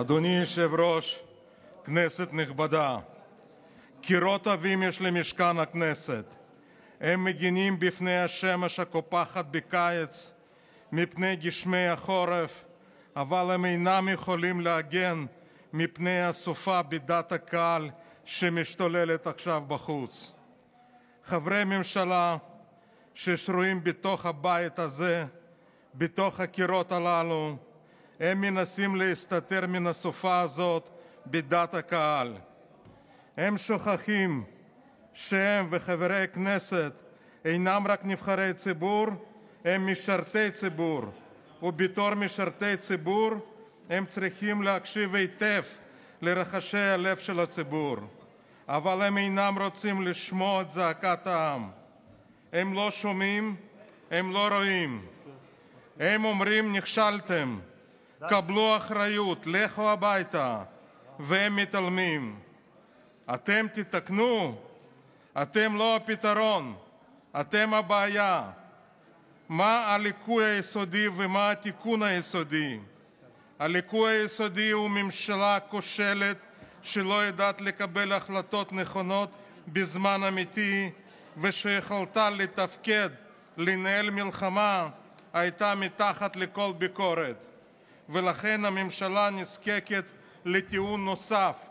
אדוני היושב-ראש, כנסת נכבדה, קירות עבים יש למשכן הכנסת. הם מגינים בפני השמש הקופחת בקיץ, מפני גשמי החורף, אבל הם אינם יכולים להגן מפני הסופה בדת הקהל שמשתוללת עכשיו בחוץ. חברי ממשלה ששרויים בתוך הבית הזה, בתוך הקירות הללו, הם מנסים להסתתר מן הסופה הזאת בדעת הקהל הם שוכחים שהם וחברי הכנסת אינם רק נבחרי ציבור הם משרתי ציבור ובתור משרתי ציבור הם צריכים להקשיב היטב לרחשי הלב של הציבור אבל הם אינם רוצים לשמוע את זעקת העם הם לא שומעים הם לא רואים הם אומרים: נכשלתם קבלו אחריות, לכו הביתה, והם מתעלמים. אתם תתקנו? אתם לא הפתרון, אתם הבעיה. מה הליקוי היסודי ומה התיקון היסודי? הליקוי היסודי הוא ממשלה כושלת שלא יודעת לקבל החלטות נכונות בזמן אמיתי ושיכולתה לתפקד, לנהל מלחמה, הייתה מתחת לכל ביקורת. ולכן הממשלה נזקקת לטיעון נוסף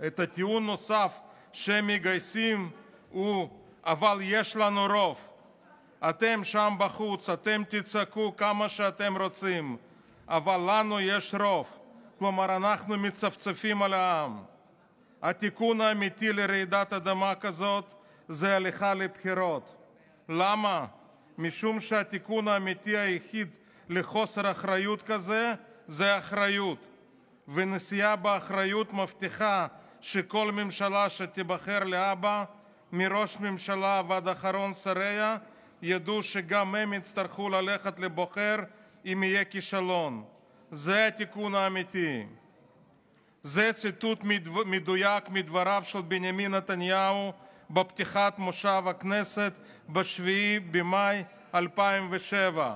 הטיעון הנוסף שהם מגייסים הוא "אבל יש לנו רוב"; אתם שם בחוץ אתם תצעקו כמה שאתם רוצים אבל לנו יש רוב כלומר אנחנו מצפצפים על העם. התיקון האמיתי לרעידת אדמה כזאת זה הליכה לבחירות. למה? משום שהתיקון האמיתי היחיד לחוסר אחריות כזה זה אחריות ונשיאה באחריות מבטיחה שכל ממשלה שתיבחר להבא מראש ממשלה ועד אחרון שריה ידעו שגם הם יצטרכו ללכת לבוחר אם יהיה כישלון. זה התיקון האמיתי. זה ציטוט מדויק מדבריו של בנימין נתניהו בפתיחת מושב הכנסת ב-7 במאי 2007,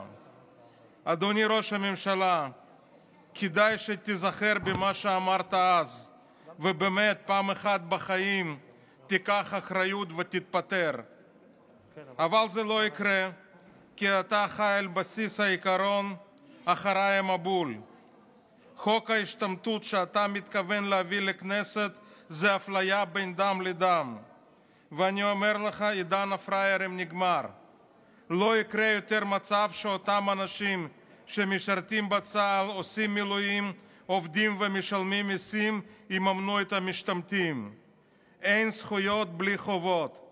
אדוני ראש הממשלה כדאי שתיזכר במה שאמרת אז ובאמת פעם אחת בחיים תיקח אחריות ותתפטר אבל זה לא יקרה כי אתה חי על בסיס העיקרון "אחריי המבול". חוק ההשתמטות שאתה מתכוון להביא לכנסת זה אפליה בין דם לדם ואני אומר לך עידן הפראיירים נגמר. לא יקרה יותר מצב שאותם אנשים שמשרתים בצה"ל עושים מילואים עובדים ומשלמים מיסים יממנו את המשתמטים. אין זכויות בלי חובות.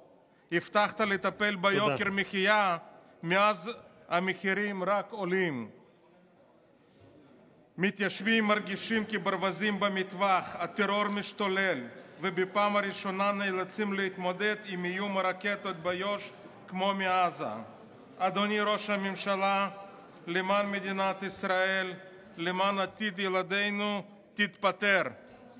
הבטחת לטפל ביוקר תודה. המחיה, מאז המחירים רק עולים. מתיישבים מרגישים כברווזים במטווח, הטרור משתולל, ובפעם הראשונה נאלצים להתמודד עם איום הרקטות ביו"ש כמו מעזה. אדוני ראש הממשלה למען מדינת ישראל למען עתיד ילדינו תתפטר.